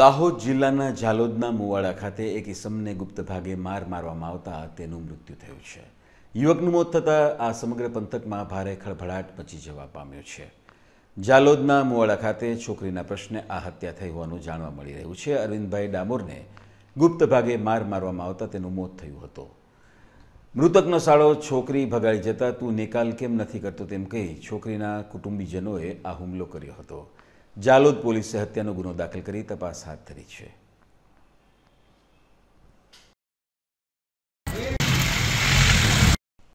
દાહોદ જિલ્લાના ઝાલોદના મુવાડા ખાતે એક ઇસમને ગુપ્ત ભાગે માર મારવામાં આવતા તેનું મૃત્યુ થયું છે યુવકનું મોત થતાં આ સમગ્ર પંથકમાં ભારે ખળભળાટ મચી જવા પામ્યો છે ઝાલોદના મુવાડા ખાતે છોકરીના પ્રશ્ને આ હત્યા થઈ હોવાનું જાણવા મળી રહ્યું છે અરવિંદભાઈ ડામોરને ગુપ્ત ભાગે માર મારવામાં આવતા તેનું મોત થયું હતું મૃતકનો સાળો છોકરી ભગાડી જતાં તું નિકાલ કેમ નથી કરતો તેમ કહી છોકરીના કુટુંબીજનોએ આ હુમલો કર્યો હતો જાલોદ પોલીસે હત્યાનો ગુનો દાખલ કરી તપાસ હાથ ધરી છે